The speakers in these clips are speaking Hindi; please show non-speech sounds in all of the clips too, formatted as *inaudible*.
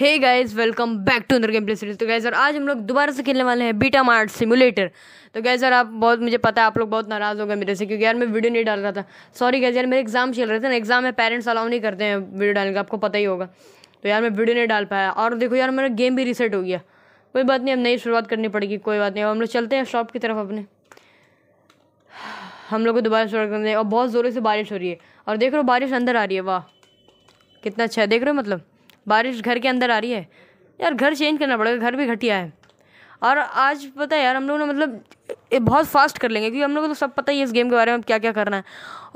hey guys welcome back to अंदर गेम प्ले सीरीज तो गाइज और आज हम लोग दोबारा से खेलने वाले हैं बीटा मार्ट सिमुलेटर तो गाइज यार आप बहुत मुझे पता है आप लोग बहुत नाराज़ हो गए मेरे से क्योंकि यार मैं वीडियो नहीं डाल रहा था सॉरी गाइज यार मेरे एग्जाम चल रहे थे ना एग्जाम में पेरेंट्स अलाउ नहीं करते हैं वीडियो डालने का आपको पता ही होगा तो यार मैं वीडियो नहीं डाल पाया और देखो यार मेरा गेम भी रिसेट हो गया कोई बात नहीं अब नई शुरुआत करनी पड़ेगी कोई बात नहीं अब हम लोग चलते हैं शॉप की तरफ अपने हम लोग को दोबारा शुरुआत करते हैं और बहुत ज़ोरों से बारिश हो रही है और देख रहे हो बारिश अंदर आ रही है वाह कितना अच्छा है देख रहे हो मतलब बारिश घर के अंदर आ रही है यार घर चेंज करना पड़ेगा घर भी घटिया है और आज पता है यार हम लोग ने मतलब बहुत फास्ट कर लेंगे क्योंकि हम लोग को तो सब पता ही है इस गेम के बारे में क्या क्या करना है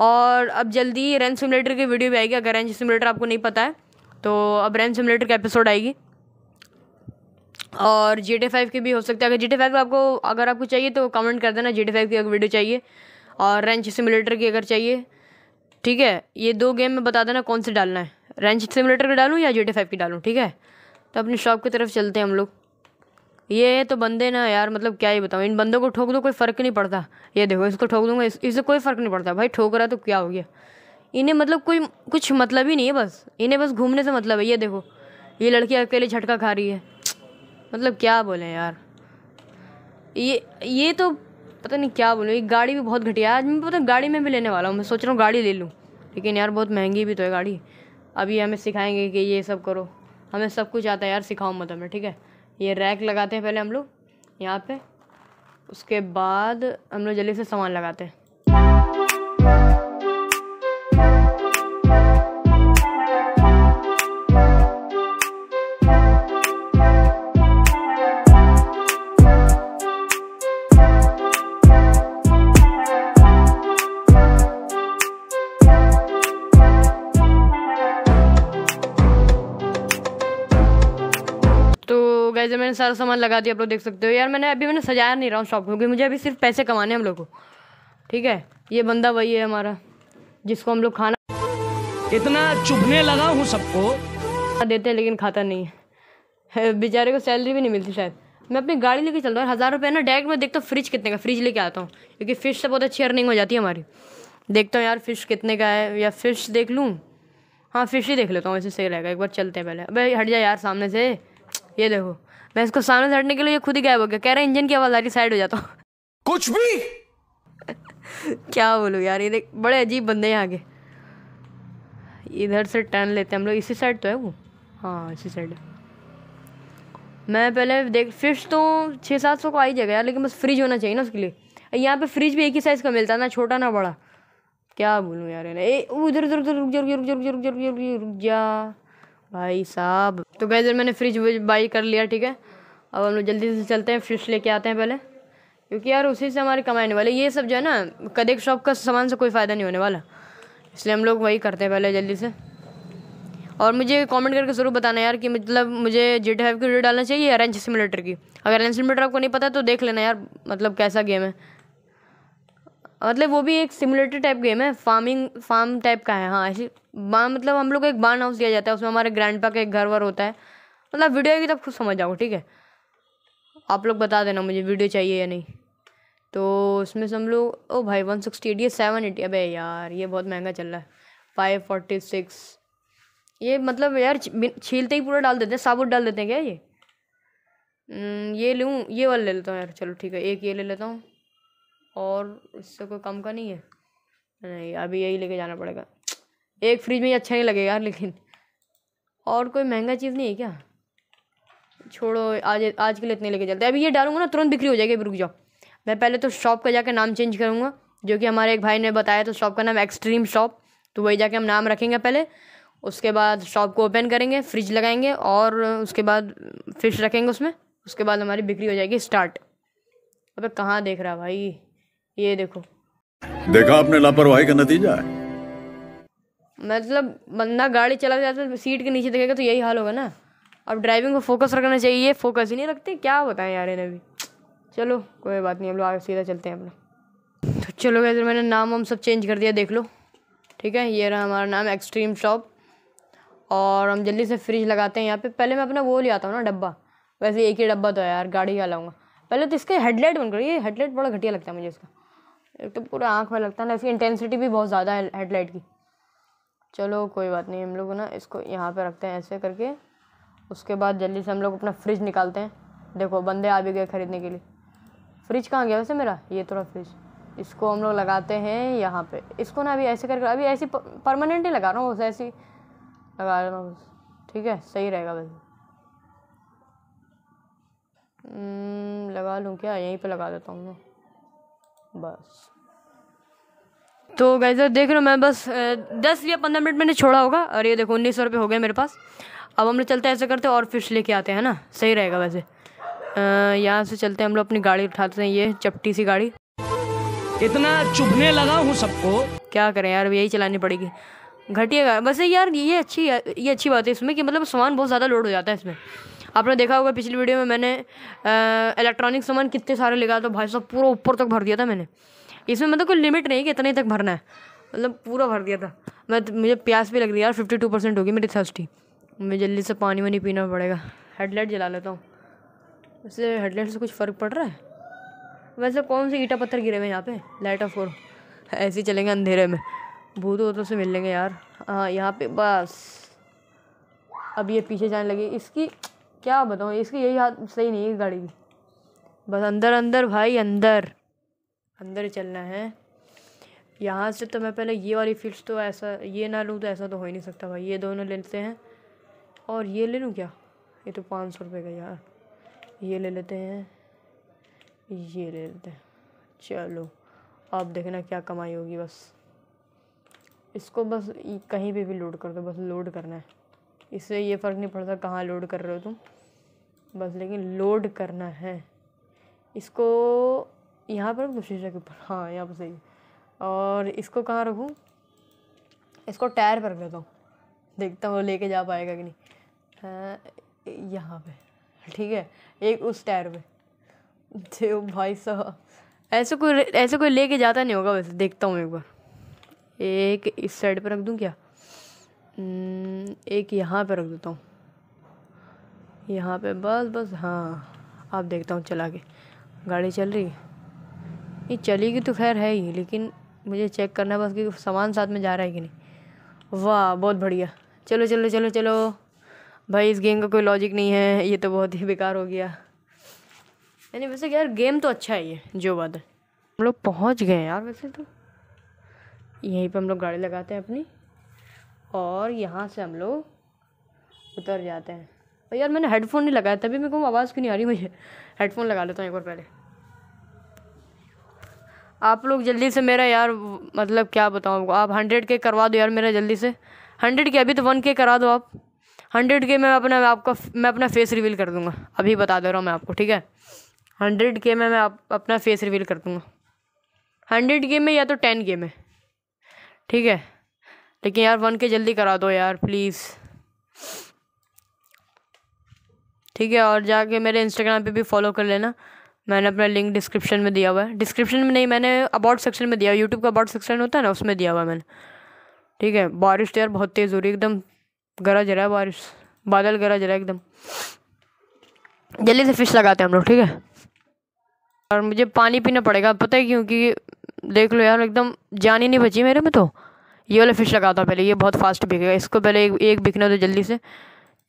और अब जल्दी रैन सिमुलेटर की वीडियो भी आएगी अगर रैन सिमुलेटर आपको नहीं पता है तो अब रैन सिमुलेटर का एपिसोड आएगी और जी टी फाइव की भी हो सकता है अगर जी टी फाइव आपको अगर आपको चाहिए तो कमेंट कर देना जी टी फाइव की अगर वीडियो चाहिए और रेंच सिमुलेटर की अगर चाहिए ठीक है ये दो गेम में बता देना कौन से डालना है रेंच सिमुलेटर की डालूँ या जी टी फाइव की डालूँ ठीक है तो अपनी शॉप की तरफ चलते हैं हम लोग ये तो बंदे ना यार मतलब क्या ही बताऊँ इन बंदों को ठोक दो कोई फ़र्क नहीं पड़ता ये देखो इसको ठोक दूंगा इस, इससे कोई फ़र्क नहीं पड़ता भाई ठोक रहा तो क्या हो गया इन्हें मतलब कोई कुछ मतलब ही नहीं है बस इन्हें बस घूमने से मतलब है ये देखो ये लड़की अकेले झटका खा रही है मतलब क्या बोले यार ये ये तो पता नहीं क्या बोलूँ ये गाड़ी भी बहुत घटिया आज मैं पता गाड़ी में भी लेने वाला हूँ मैं सोच रहा हूँ गाड़ी ले लूँ लेकिन यार बहुत महंगी भी तो है गाड़ी अभी हमें सिखाएंगे कि ये सब करो हमें सब कुछ आता है यार सिखाओ मत हमें ठीक है ये रैक लगाते हैं पहले हम लोग यहाँ पे उसके बाद हम लोग जल्दी से सामान लगाते हैं सारा सामान लगा दिया आप लोग देख सकते हो यार मैंने अभी मैंने सजाया नहीं रहा हूँ शॉप क्योंकि मुझे अभी सिर्फ पैसे कमाने हम लोग को ठीक है ये बंदा वही है हमारा जिसको हम लोग खाना इतना चुभने लगा हूँ सबको देते हैं लेकिन खाता नहीं है *laughs* बेचारे को सैलरी भी नहीं मिलती शायद मैं अपनी गाड़ी लेके चल रहा हूँ हज़ार रुपये ना डायरेक्ट मैं देखता हूँ फ्रिज कितने का फ्रिज लेके आता हूँ क्योंकि फ़िश से बहुत अच्छी अर्निंग हो जाती है हमारी देखता हूँ यार फ़िश कितने का है या फ़िश देख लूँ हाँ फ़िश ही देख लेता हूँ वैसे सही रहेगा एक बार चलते हैं पहले अबे हट जाए यार सामने से ये देखो मैं इसको सामने धड़ने के लिए खुद ही गायब हो गया कह रहा है इंजन की आवाज आ रही साइड हो जाता कुछ भी *laughs* क्या बोलू यार ये देख बड़े अजीब बंदे हैं आगे इधर से टर्न लेते हैं हम लोग इसी साइड तो है वो हाँ इसी साइड मैं पहले देख फिश तो छः सात सौ को आई ही जाएगा यार लेकिन बस फ्रिज होना चाहिए ना उसके लिए यहाँ पे फ्रिज भी एक ही साइज़ का मिलता है ना छोटा ना बड़ा क्या बोलूँ यार ए उधर उधर उधर रुक जा रुक जा रुक जा रुक जा रुक जा रुक जा भाई साहब तो गए मैंने फ्रिज बाई कर लिया ठीक है अब हम लोग जल्दी से चलते हैं फिश लेके आते हैं पहले क्योंकि यार उसी से कमाई कमाने वाले ये सब जो है ना कदेक शॉप का सामान से कोई फ़ायदा नहीं होने वाला इसलिए हम लोग वही करते हैं पहले जल्दी से और मुझे कमेंट करके ज़रूर बताना यार कि मतलब मुझे जी टी की वीडियो डालना चाहिए अरेंज सिमिलेटर की अगर अरेंज सिमिलेटर आपको नहीं पता तो देख लेना यार मतलब कैसा गेम है मतलब वो भी एक सिमुलेटर टाइप गेम है फार्मिंग फार्म टाइप का है हाँ ऐसी मतलब हम लोग को एक बार्न हाउस दिया जाता है उसमें हमारे ग्रैंड का एक घर वर होता है मतलब वीडियो की तब खुद समझ जाओ ठीक है आप लोग बता देना मुझे वीडियो चाहिए या नहीं तो उसमें से हम लोग ओ भाई वन सिक्सटी एट ये सेवन एटी अब यार ये बहुत महंगा चल रहा है फाइव फोर्टी सिक्स ये मतलब यार छीलते ही पूरा डाल देते हैं साबुत डाल देते हैं क्या ये हम्म, ये लूँ ये वाला ले लेता हूँ यार चलो ठीक है एक ये ले लेता हूँ और इससे कोई कम का नहीं है नहीं अभी यही लेके जाना पड़ेगा एक फ्रिज में अच्छा नहीं लगेगा यार लेकिन और कोई महंगा चीज़ नहीं है क्या छोड़ो आज आज के लिए इतने लेके चलते हैं अभी ये डालूंगा ना तुरंत बिक्री हो जाएगी अभी रुक जाओ मैं पहले तो शॉप का जाकर नाम चेंज करूँगा जो कि हमारे एक भाई ने बताया तो शॉप का नाम एक्सट्रीम शॉप तो वही जाके हम नाम रखेंगे पहले उसके बाद शॉप को ओपन करेंगे फ्रिज लगाएंगे और उसके बाद फिश रखेंगे उसमें उसके बाद हमारी बिक्री हो जाएगी स्टार्ट अबे कहाँ देख रहा भाई ये देखो देखा आपने लापरवाही का नतीजा है मतलब बंदा गाड़ी चला जाता है सीट के नीचे देखेगा तो यही हाल होगा ना अब ड्राइविंग को फोकस रखना चाहिए फोकस ही नहीं रखते क्या बताएं यार इन्हें भी चलो कोई बात नहीं हम लोग आगे सीधा चलते हैं अपना तो चलो गए मैंने नाम हम सब चेंज कर दिया देख लो ठीक है ये रहा हमारा नाम एक्सट्रीम शॉप और हम जल्दी से फ्रिज लगाते हैं यहाँ पे पहले मैं अपना वो ले आता हूँ ना डब्बा वैसे एक ही डब्बा तो है यार गाड़ी का लाऊंगा पहले तो इसके हेडलाइट बन करो ये हेडलाइट बड़ा घटिया लगता है मुझे इसका एक तो पूरा आँख में लगता है ना इसकी इंटेंसिटी भी बहुत ज़्यादा है हेडलाइट की चलो कोई बात नहीं हम लोग ना इसको यहाँ पर रखते हैं ऐसे करके उसके बाद जल्दी से हम लोग अपना फ्रिज निकालते हैं देखो बंदे आ भी गए ख़रीदने के लिए फ्रिज कहाँ गया वैसे मेरा ये थोड़ा फ्रिज इसको हम लोग लगाते हैं यहाँ पे इसको ना अभी ऐसे करके अभी ऐसी परमानेंट ही लगा रहा हूँ बस ऐसी लगा रहा हूँ ठीक है सही रहेगा वैसे हम्म, लगा लूँ क्या यहीं पे लगा देता हूँ मैं बस तो गैजर देख रहे हो मैं बस दस या पंद्रह मिनट मैंने छोड़ा होगा और ये देखो उन्नीस सौ रुपये हो गए मेरे पास अब हम लोग चलते ऐसे करते और फिश लेके आते हैं ना सही रहेगा वैसे यहाँ से चलते हैं हम लोग अपनी गाड़ी उठाते हैं ये चपटी सी गाड़ी इतना चुभने लगा हूँ सबको क्या करें यार यही चलानी पड़ेगी घटिया वैसे यार ये अच्छी ये अच्छी बात है इसमें कि मतलब सामान बहुत ज़्यादा लोड हो जाता है इसमें आपने देखा होगा पिछली वीडियो में मैंने इलेक्ट्रॉनिक सामान कितने सारे लिखा तो भाई साहब पूरा ऊपर तक भर दिया था मैंने इसमें मतलब कोई लिमिट नहीं कि इतने तक भरना है मतलब पूरा भर दिया था मैं मतलब मुझे प्यास भी लग रही है यार फिफ्टी टू परसेंट होगी मेरी थर्स्टी मुझे जल्दी से पानी वानी पीना पड़ेगा हेडलाइट जला लेता हूँ उससे हेडलाइट से कुछ फ़र्क पड़ रहा है वैसे कौन से ईटा पत्थर गिरे हुए यहाँ पे लाइट ऑफ और ऐसे चलेंगे अंधेरे में भूत वूतों तो से मिल लेंगे यार हाँ यहाँ पे बस अब ये पीछे जाने लगी इसकी क्या बताऊँ इसकी यही हाथ सही नहीं है गाड़ी की बस अंदर अंदर भाई अंदर अंदर चलना है यहाँ से तो मैं पहले ये वाली फील्ड्स तो ऐसा ये ना लूँ तो ऐसा तो हो ही नहीं सकता भाई ये दोनों लेते हैं और ये ले लूँ क्या ये तो पाँच सौ रुपये का यार ये ले लेते हैं ये ले लेते हैं चलो आप देखना क्या कमाई होगी बस इसको बस कहीं पे भी लोड कर दो बस लोड करना है इससे ये फ़र्क नहीं पड़ता कहाँ लोड कर रहे हो तुम बस लेकिन लोड करना है इसको यहाँ पर दूसरी शीशे के ऊपर हाँ यहाँ पर सही और इसको कहाँ रखूँ इसको टायर पर रख देता हूँ देखता हूँ लेके जा पाएगा कि नहीं यहाँ पे ठीक है एक उस टायर पे जो भाई साहब ऐसे कोई ऐसे कोई लेके जाता नहीं होगा वैसे देखता हूँ एक बार एक इस साइड पर रख दूँ क्या हम्म, एक यहाँ पर रख देता हूँ यहाँ पे बस बस हाँ आप देखता हूँ चला के गाड़ी चल रही है ये चलेगी तो खैर है ही लेकिन मुझे चेक करना है बस कि सामान साथ में जा रहा है कि नहीं वाह बहुत बढ़िया चलो चलो चलो चलो भाई इस गेम का कोई लॉजिक नहीं है ये तो बहुत ही बेकार हो गया यानी वैसे यार गेम तो अच्छा है ये जो बात है हम लोग पहुँच गए यार वैसे तो यहीं पर हम लोग गाड़ी लगाते हैं अपनी और यहाँ से हम लोग उतर जाते हैं और यार मैंने हेडफोन नहीं लगाया तभी मेरे को आवाज़ क्यों नहीं आ रही मुझे हेडफोन लगा लेता हूँ एक बार पहले आप लोग जल्दी से मेरा यार मतलब क्या बताऊँ आपको आप हंड्रेड के करवा दो यार मेरा जल्दी से हंड्रेड के अभी तो वन के करा दो आप हंड्रेड के में मैं अपना मैं आपका मैं अपना फेस रिवील कर दूंगा अभी बता दे रहा हूँ मैं आपको ठीक है हंड्रेड के में मैं आप, अपना फेस रिवील कर दूंगा हंड्रेड के में या तो टेन के में ठीक है लेकिन यार वन के जल्दी करा दो यार प्लीज़ ठीक है और जाके मेरे इंस्टाग्राम पे भी फॉलो कर लेना मैंने अपना लिंक डिस्क्रिप्शन में दिया हुआ है डिस्क्रिप्शन में नहीं मैंने अबाउट सेक्शन में दिया यूट्यूब का अबाउट सेक्शन होता है ना उसमें दिया हुआ है मैंने ठीक है बारिश तो यार बहुत तेज़ हो रही है एकदम गरज रहा है बारिश बादल गरज रहा है एकदम जल्दी से फिश लगाते हैं हम लोग ठीक है और मुझे पानी पीना पड़ेगा पता है क्योंकि देख लो यार एकदम जान ही नहीं बची मेरे में तो ये वाला फ़िश लगाता पहले ये बहुत फास्ट बिकेगा इसको पहले एक, एक बिकना तो जल्दी से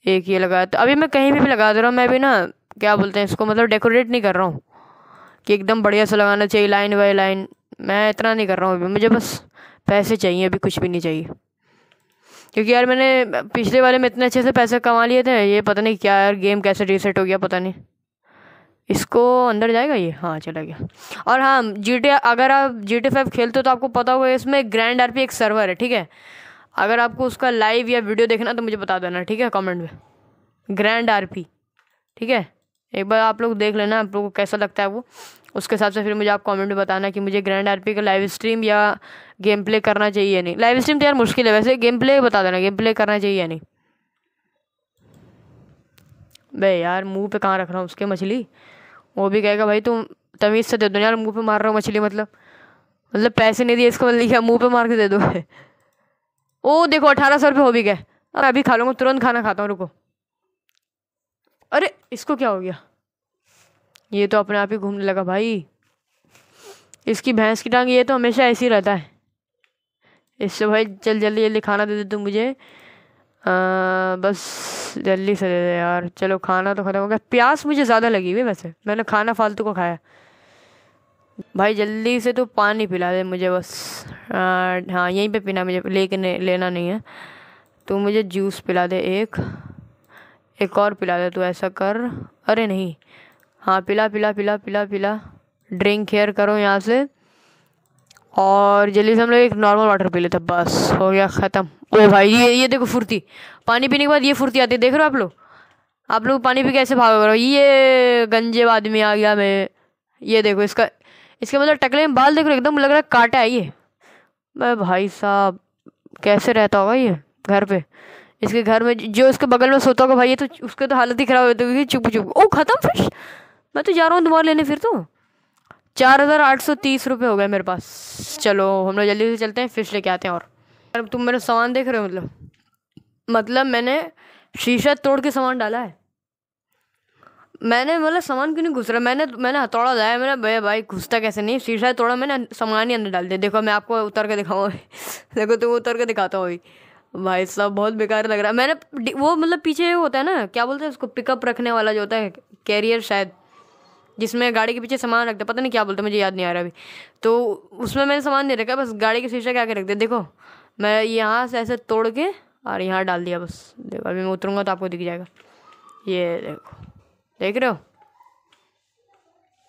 एक ये लगाया तो अभी मैं कहीं भी, भी लगा दे रहा हूँ मैं भी ना क्या बोलते हैं इसको मतलब डेकोरेट नहीं कर रहा हूँ कि एकदम बढ़िया से लगाना चाहिए लाइन बाई लाइन मैं इतना नहीं कर रहा हूँ अभी मुझे बस पैसे चाहिए अभी कुछ भी नहीं चाहिए क्योंकि यार मैंने पिछले वाले में इतने अच्छे से पैसे कमा लिए थे ये पता नहीं क्या यार गेम कैसे रीसेट हो गया पता नहीं इसको अंदर जाएगा ये हाँ चला गया और हाँ जी टी अगर आप जी टी फाइव खेलते हो तो आपको पता होगा इसमें ग्रैंड आर पी एक सर्वर है ठीक है अगर आपको उसका लाइव या वीडियो देखना तो मुझे बता देना ठीक है कमेंट में ग्रैंड आर पी ठीक है एक बार आप लोग देख लेना आप लोग को कैसा लगता है वो उसके हिसाब से फिर मुझे आप कमेंट में बताना कि मुझे ग्रैंड आर पी का लाइव स्ट्रीम या गेम प्ले करना चाहिए या नहीं लाइव स्ट्रीम तो यार मुश्किल है वैसे गेम प्ले बता देना गेम प्ले करना चाहिए या नहीं बे यार मुंह पे कहाँ रख रहा हूँ उसके मछली वो भी कहेगा भाई तुम तमीज़ से दे दो यार मुंह पे मार रहा हूँ मछली मतलब मतलब पैसे नहीं दिए इसको मतलब क्या मुंह पे मार के दे दो ओ देखो अठारह सौ रुपये हो भी गए अरे अभी खा लूँगा तुरंत खाना खाता हूँ रुको अरे इसको क्या हो गया ये तो अपने आप ही घूमने लगा भाई इसकी भैंस की टांग ये तो हमेशा ऐसी रहता है इससे भाई चल जल्दी जल्दी खाना दे दे तू मुझे आ, बस जल्दी से दे दे यार चलो खाना तो ख़त्म हो गया प्यास मुझे ज़्यादा लगी हुई वैसे मैंने खाना फालतू को खाया भाई जल्दी से तो पानी पिला दे मुझे बस हाँ यहीं पे पीना मुझे लेकिन लेना नहीं है तो मुझे जूस पिला दे एक एक और पिला दे तू ऐसा कर अरे नहीं हाँ पिला पिला पिला पिला पिला ड्रिंक हेयर करो यहाँ से और जल्दी से हम लोग एक नॉर्मल वाटर पी लेते बस हो गया ख़त्म ओए भाई ये ये देखो फुर्ती पानी पीने के बाद ये फुर्ती आती है देख रहे हो आप लोग आप लोग पानी पी कैसे भाग करो ये गंजे आदमी आ गया मैं ये देखो इसका इसके मतलब टकले में बाल देखो एकदम लग रहा है काटा है ये मैं भाई साहब कैसे रहता होगा ये घर पे इसके घर में जो इसके बगल में सोता होगा भाई ये तो उसके तो हालत ही ख़राब होती क्योंकि चुप चुप ओ ख़त्म फिर मैं तो जा रहा हूँ दोबारा लेने फिर तो चार हज़ार आठ सौ तीस रुपये हो गए मेरे पास चलो हम लोग जल्दी से चलते हैं फिश लेके आते हैं और अब तुम मेरा सामान देख रहे हो मतलब मतलब मैंने शीशा तोड़ के सामान डाला है मैंने मतलब सामान क्यों नहीं घुस रहा मैंने मैंने हथौड़ा लाया मैंने भैया भाई घुसता कैसे नहीं शीशा तोड़ा मैंने सामान ही अंदर डाल दिया देखो मैं आपको उतर के दिखाऊँ *laughs* देखो तुम उतर के दिखाता हो भाई साहब बहुत बेकार लग रहा है मैंने वो मतलब पीछे होता है ना क्या बोलते हैं उसको पिकअप रखने वाला जो होता है कैरियर शायद जिसमें गाड़ी के पीछे सामान रखते पता नहीं क्या बोलते मुझे याद नहीं आ रहा अभी तो उसमें मैंने सामान नहीं रखा बस गाड़ी के शीशे के आके रख दिया देखो मैं यहाँ से ऐसे तोड़ के और यहाँ डाल दिया बस देखो अभी मैं उतरूँगा तो आपको दिख जाएगा ये देखो देख रहे हो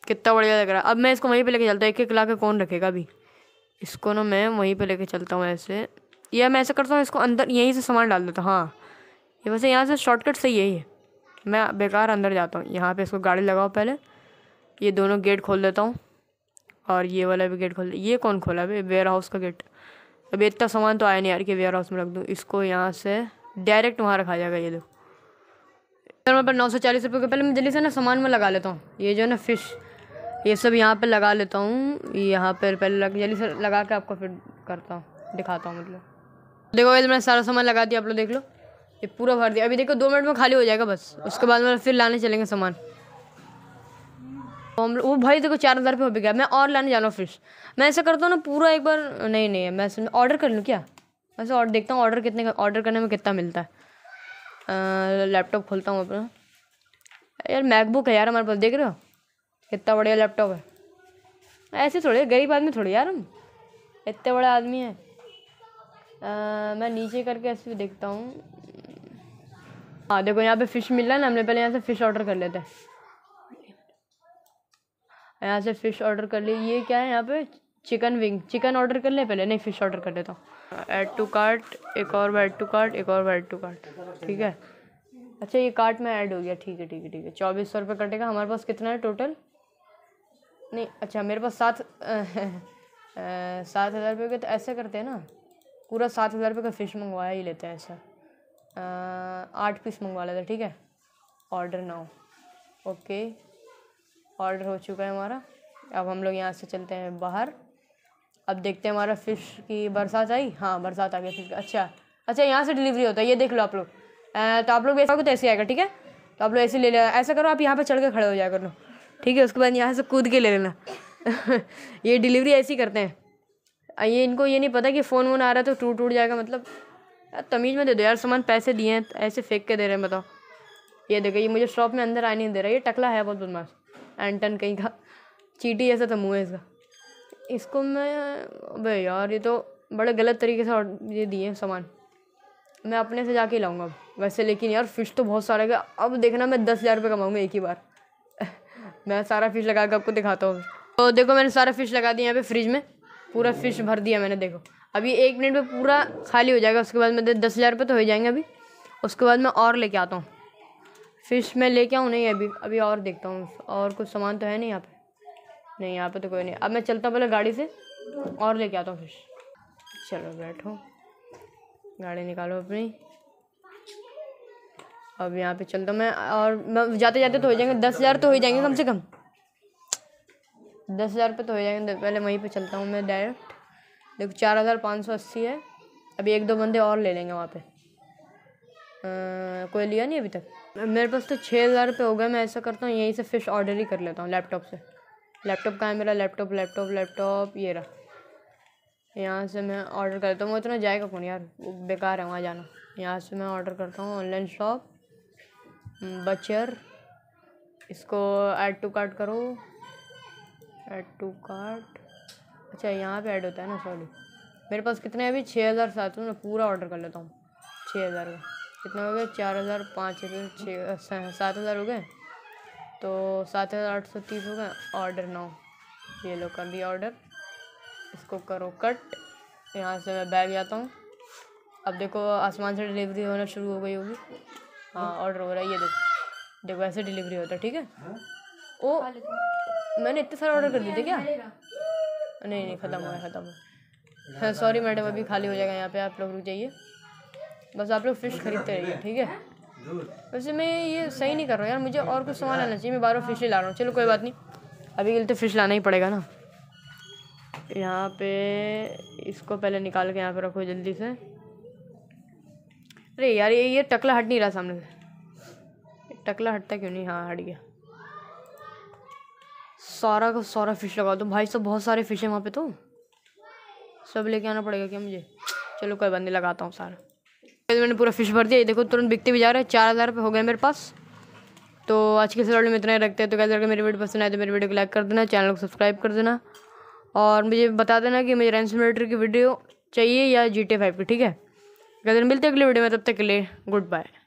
कितना बढ़िया लग रहा है अब मैं इसको वहीं पे लेके चलता हूँ एक एक ला के कौन रखेगा अभी इसको ना मैं वहीं पे लेके चलता हूँ ऐसे या मैं ऐसा करता हूँ इसको अंदर यहीं से सामान डाल देता हूँ हाँ ये वैसे यहाँ से शॉर्टकट सही यही है मैं बेकार अंदर जाता हूँ यहाँ पे इसको गाड़ी लगाओ पहले ये दोनों गेट खोल देता हूँ और ये वाला भी गेट खोल ये कौन खोला अभी वेयर हाउस का गेट अभी इतना सामान तो आया नहीं यार कि वेयर हाउस में रख दूँ इसको यहाँ से डायरेक्ट वहाँ रखा जाएगा ये दो सर मेरे पर नौ सौ चालीस रुपये का पहले मैं जल्दी से ना सामान में लगा लेता हूँ ये जो है ना फ़िश ये सब यहाँ पर लगा लेता हूँ यहाँ पर पहले लग जल्दी से लगा के आपको फिर करता हूँ दिखाता हूँ मतलब देखो भाई मैंने सारा सामान लगा दिया आप लोग देख लो ये पूरा भर दिया अभी देखो दो मिनट में खाली हो जाएगा बस उसके बाद मैं फिर लाने चलेंगे सामान वो भाई देखो चार हज़ार रुपये हो भी गया मैं और लाने जा रहा हूँ फिश मैं ऐसा करता हूँ ना पूरा एक बार नहीं नहीं मैं ऑर्डर कर लूँ क्या वैसे और देखता हूँ ऑर्डर कितने ऑर्डर करने में कितना मिलता है लैपटॉप खोलता हूँ अपना यार मैकबुक है यार हमारे पास देख रहे हो कितना बढ़िया लैपटॉप है ऐसे थोड़े गरीब आदमी थोड़े यार हम इतने बड़े आदमी है आ, मैं नीचे करके ऐसे भी देखता हूँ हाँ देखो यहाँ पे फ़िश मिल रहा है ना हमने पहले यहाँ से फ़िश ऑर्डर कर लेते हैं यहाँ से फ़िश ऑर्डर कर ली ये क्या है यहाँ पे चिकन विंग चिकन ऑर्डर कर ले पहले नहीं फ़िश ऑर्डर कर लेता हूँ ऐड टू कार्ट एक और ऐड टू कार्ट एक और ऐड टू कार्ट ठीक है अच्छा ये कार्ट में ऐड हो गया ठीक है ठीक है ठीक है चौबीस सौ रुपये कटेगा हमारे पास कितना है टोटल नहीं अच्छा मेरे पास सात सात हज़ार रुपये का तो ऐसे करते हैं ना पूरा सात हज़ार रुपये का फ़िश मंगवाया ही लेते हैं ऐसा आठ पीस मंगवा लेते हैं ठीक है ऑर्डर नाउ ओके ऑर्डर हो चुका है हमारा अब हम लोग यहाँ से चलते हैं बाहर अब देखते हैं हमारा फ़िश की बरसात आई हाँ बरसात आ गई फिश अच्छा अच्छा यहाँ से डिलीवरी होता है ये देख लो आप लोग तो आप लोग ऐसा कुछ ऐसे आएगा ठीक है तो आप लोग ऐसे ले लेना ऐसा करो आप यहाँ पर चढ़ के खड़े हो कर लो ठीक है उसके बाद यहाँ से कूद के ले लेना *laughs* ये डिलीवरी ऐसी करते हैं ये इनको ये नहीं पता कि फ़ोन वोन आ रहा है तो टूट टूट जाएगा मतलब यार तमीज़ में दे दो यार सामान पैसे दिए हैं ऐसे फेंक के दे रहे हैं बताओ ये देखो ये मुझे शॉप में अंदर आने नहीं दे रहा है ये टकला है बहुत बदमाश एंटन कहीं का चीटी जैसा था मुँह इसका इसको मैं अबे यार ये तो बड़े गलत तरीके से ये दिए हैं सामान मैं अपने से जाके लाऊंगा अब वैसे लेकिन यार फ़िश तो बहुत सारे का अब देखना मैं दस हज़ार रुपये कमाऊँगा एक ही बार *laughs* मैं सारा फ़िश लगा के आपको दिखाता हूँ तो देखो मैंने सारा फ़िश लगा दिया यहाँ पे फ्रिज में पूरा फ़िश भर दिया मैंने देखो अभी एक मिनट में पूरा खाली हो जाएगा उसके बाद मैं दस हज़ार रुपये तो हो जाएंगे अभी उसके बाद मैं और लेके आता हूँ फ़िश मैं लेके आऊँ नहीं अभी अभी और देखता हूँ और कुछ सामान तो है नहीं यहाँ पे नहीं यहाँ पे तो कोई नहीं अब मैं चलता हूँ पहले गाड़ी से और लेके आता हूँ फिश चलो बैठो गाड़ी निकालो अपनी अब यहाँ पे चलता मैं और मैं जाते जाते तो हो जाएंगे दस हज़ार तो हो जाएंगे कम से कम दस हज़ार पे तो हो जाएंगे पहले वहीं पे चलता हूँ मैं डायरेक्ट देखो चार हज़ार पाँच सौ अस्सी है अभी एक दो बंदे और ले लेंगे वहाँ पे कोई लिया नहीं अभी तक मेरे पास तो छः हज़ार रुपये हो गए मैं ऐसा करता हूँ यहीं से फ़िश ऑर्डर ही कर लेता हूँ लैपटॉप से लैपटॉप कहाँ है मेरा लैपटॉप लैपटॉप लैपटॉप ये रहा यहाँ से मैं ऑर्डर करता हूँ वो इतना जाएगा कौन यार बेकार है वहाँ जाना यहाँ से मैं ऑर्डर करता हूँ ऑनलाइन शॉप हम्म, बचर इसको ऐड टू कार्ट करो ऐड टू कार्ट अच्छा यहाँ पे ऐड होता है ना सॉरी मेरे पास कितने अभी छः हज़ार सात मैं पूरा ऑर्डर कर लेता हूँ छः हज़ार का कितना हो गया चार हज़ार पाँच हज़ार छः सात हज़ार हो गए तो सात हज़ार आठ सौ तीस हो गए ऑर्डर नाउ ये लो कर दिया ऑर्डर इसको करो कट यहाँ से मैं बैग जाता हूँ अब देखो आसमान से डिलीवरी होना शुरू हो गई होगी हाँ ऑर्डर हो रहा है ये देखो देखो ऐसे डिलीवरी होता है ठीक है ओ मैंने इतने सारे ऑर्डर कर दिए थे क्या नहीं नहीं ख़त्म हो गया ख़त्म हो सॉरी मैडम अभी खाली हो जाएगा यहाँ पे आप लोग रुक जाइए बस आप लोग फ़िश खरीदते रहिए ठीक है वैसे मैं ये सही नहीं कर रहा यार मुझे और कुछ सामान लाना चाहिए मैं बारह फिश ही ला रहा हूँ चलो कोई बात नहीं अभी के लिए तो फिश लाना ही पड़ेगा ना यहाँ पे इसको पहले निकाल के यहाँ पे रखो जल्दी से अरे यार ये ये टकला हट नहीं रहा सामने से टकला हटता क्यों नहीं हाँ हट गया सारा का सारा फिश लगा दो भाई सब बहुत सारे फिश हैं वहाँ पे तो सब लेके आना पड़ेगा क्या मुझे चलो कोई बात नहीं लगाता हूँ सारा मैंने पूरा फिश भर दिया ये देखो तुरंत बिकते भी जा रहे हैं चार हज़ार हो गए मेरे पास तो आज के सवाल में इतना ही रखते हैं तो कैसे अगर मेरी वीडियो पसंद आए तो मेरी वीडियो को लाइक कर देना चैनल को सब्सक्राइब कर देना और मुझे बता देना कि मुझे रेंसमेटर की वीडियो चाहिए या जी टी फाइव की ठीक है कैसे मिलते अगले वीडियो में तब तक के लिए गुड बाय